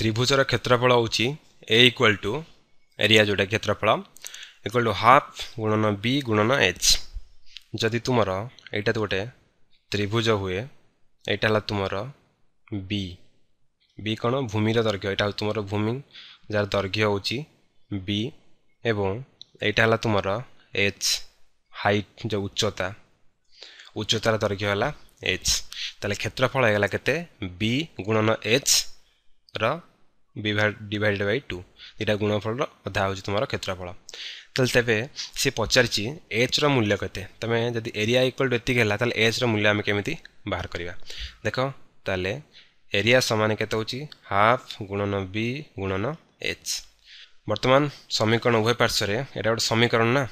ত্রিভুজর ক্ষেত্রফল হচ্ছে এ equal to area যেটা ক্ষেত্রফল ইকুয়াল টু হাফ গুণন বি গুণন এচ যদি তোমার এইটা গোটে ত্রিভুজ হুয়ে এইটা হল তোমার বি বি কোণ ভূমির দৈর্ঘ্য এটা হচ্ছে তোমার ভূমি যার দৈর্ঘ্য হচ্ছে বি এবং এইটা হল তোমার এচ হাইট যে উচ্চতা উচ্চতার দৈর্ঘ্য হল এচ তাহলে ক্ষেত্রফল হয়ে গেল কেতে বি গুণন এচ র ଡିଭାଇଡ଼ ବାଇ ଟୁ ଏଇଟା ଗୁଣଫଳର ଅଧା ହେଉଛି ତୁମର କ୍ଷେତ୍ରଫଳ ତାହେଲେ ତେବେ ସେ ପଚାରିଛି ଏଚ୍ର ମୂଲ୍ୟ କେତେ ତୁମେ ଯଦି ଏରିଆ ଇକ୍ୱାଲ ଟୁ ଏତିକି ହେଲା ତାହେଲେ ଏଚ୍ର ମୂଲ୍ୟ ଆମେ କେମିତି ବାହାର କରିବା ଦେଖ ତାହେଲେ ଏରିଆ ସମାନ କେତେ ହେଉଛି ହାଫ୍ ଗୁଣନ ବି ଗୁଣନ ଏଚ୍ ବର୍ତ୍ତମାନ ସମୀକରଣ ଉଭୟ ପାର୍ଶ୍ୱରେ ଏଇଟା ଗୋଟେ ସମୀକରଣ ନା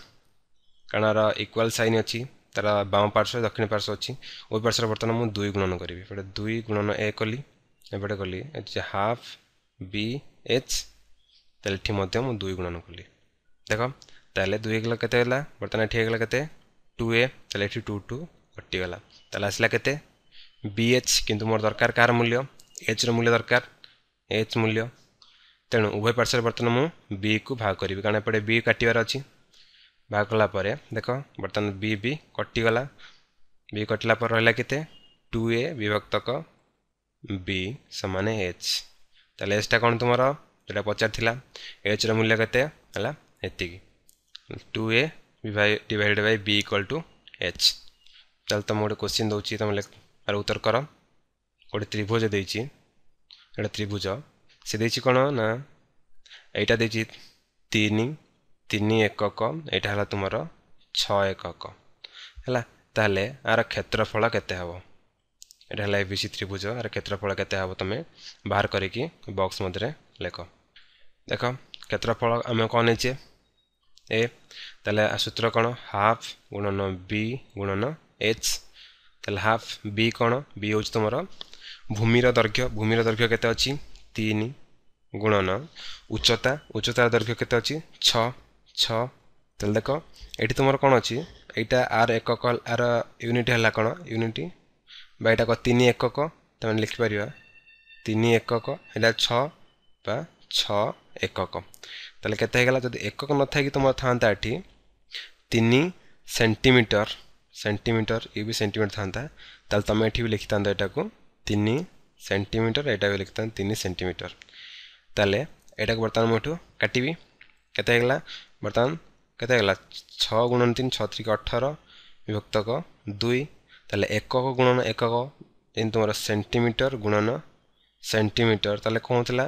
କାରଣ ଏହାର ଇକ୍ୱାଲ ସାଇନ୍ ଅଛି ତାର ବାମ ପାର୍ଶ୍ୱ ଦକ୍ଷିଣ ପାର୍ଶ୍ୱ ଅଛି ଉଭୟ ପାର୍ଶ୍ୱରେ ବର୍ତ୍ତମାନ ମୁଁ ଦୁଇ ଗୁଣନ କରିବି ଏପଟେ ଦୁଇ ଗୁଣନ ଏ କଲି ଏପଟେ କଲି ହାଫ୍ बी एच तेठ दुई गुणन कली देख तेल दुई गला के बर्तमान ये गला के टू ए तेल टू टू कटिगला आसला के एच कि मोर दरकार कार मूल्य एच रूल्य दरकार एच मूल्य तेणु उभय पार्श्व बर्तमान मुझ को भाग करी कारण ये बी काटार अच्छी भाग कलापर देख बर्तमान बी बी कटिगला बी कटिला रहा के टू ए विभक्त बी सामने एच তাহলে এসটা কোণ তোমার যেটা পচার লা এচর মূল্য কেতে হল এতিকি two A divided by B equal to H তাহলে তোমার গোটে কোশ্চিন দেছি তোমার আর উত্তর কর গোটে ত্রিভুজ দিয়েছি এটা ত্রিভুজ সে দিয়েছি কোণ না এইটা দিয়েছি তিন তিন একক এইটা হল তোমার ছ একক হল তাহলে আর ক্ষেত্রফল କେତେ হব ଏଇଟା ହେଲା ଏ ବି ସି ତ୍ରିଭୁଜ ଏହାର କ୍ଷେତ୍ରଫଳ କେତେ ହେବ ତୁମେ ବାହାର କରିକି ବକ୍ସ ମଧ୍ୟରେ ଲେଖ ଦେଖ କ୍ଷେତ୍ରଫଳ ଆମେ କ'ଣ ନେଇଛେ ଏ ତାହେଲେ ସୂତ୍ର କ'ଣ ହାଫ୍ ଗୁଣନ ବି ଗୁଣନ ଏଚ୍ ତାହେଲେ ହାଫ୍ ବି କ'ଣ ବି ହେଉଛି ତୁମର ଭୂମିର ଦୈର୍ଘ୍ୟ ଭୂମିର ଦୈର୍ଘ୍ୟ କେତେ ଅଛି ତିନି ଗୁଣନ ଉଚ୍ଚତା ଉଚ୍ଚତାର ଦୈର୍ଘ୍ୟ କେତେ ଅଛି ଛଅ ଛଅ ତାହେଲେ ଦେଖ ଏଠି ତୁମର କ'ଣ ଅଛି ଏଇଟା ଆର ଏକକ ଆର ୟୁନିଟ୍ ହେଲା କ'ଣ ୟୁନିଟ୍ বা এটা তিন একক তাহলে মানে লিখিপার তিন একক এটা ছ বা ছ একক তাহলে কেতে হয়ে গেল যদি একক নথাকি তোমার থাকে এটি তিন সেটিমিটর সেটিমিটর ই বি সেটিমিটর থাকে তাহলে তুমি এটি বি লিখি থাকে এটা তিন সেটিমিটর এটা বি লিখি থাকে তিন সেটিমিটর তাহলে এটা বর্তমানে মুঠু কাটবি কেতে হয়ে গেল বর্তমান কেতে হয়ে গেল ছ গুণ তিন ছ ত্রিক অঠর বিভক্তক দুই তাহলে একক গুণন একক ଯେମିତି ତୁମର ସେଣ୍ଟିମିଟର ଗୁଣନ ସେଣ୍ଟିମିଟର ତାହେଲେ କ'ଣ ହେଉଥିଲା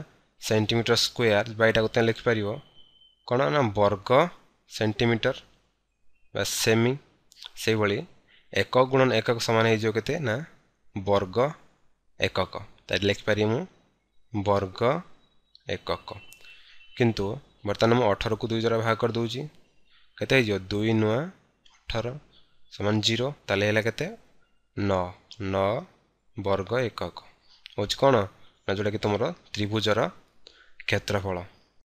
ସେଣ୍ଟିମିଟର ସ୍କୋୟାର ବା ଏଇଟାକୁ ତୁମେ ଲେଖିପାରିବ କ'ଣ ନା ବର୍ଗ ସେଣ୍ଟିମିଟର ବା ସେମି ସେଇଭଳି ଏকক ଗୁଣନ ଏକକ ସମାନ ହେଇଯିବ କେତେ ନା ବର୍ଗ ଏକକ ତାହେଲେ ଲେଖିପାରିବି ମୁଁ ବର୍ଗ ଏକକ କିନ୍ତୁ ବର୍ତ୍ତମାନ ମୁଁ ଅଠରକୁ ଦୁଇ ଦ୍ୱାରା ଭାଗ କରିଦେଉଛି କେତେ ହେଇଯିବ ଦୁଇ ନୂଆ ଅଠର ସମାନ ଜିରୋ ତାହେଲେ ହେଲା କେତେ ନଅ ନଅ ବର୍ଗ ଏକକ ହେଉଛି କ'ଣ ନା ଯେଉଁଟାକି ତୁମର ତ୍ରିଭୁଜର କ୍ଷେତ୍ରଫଳ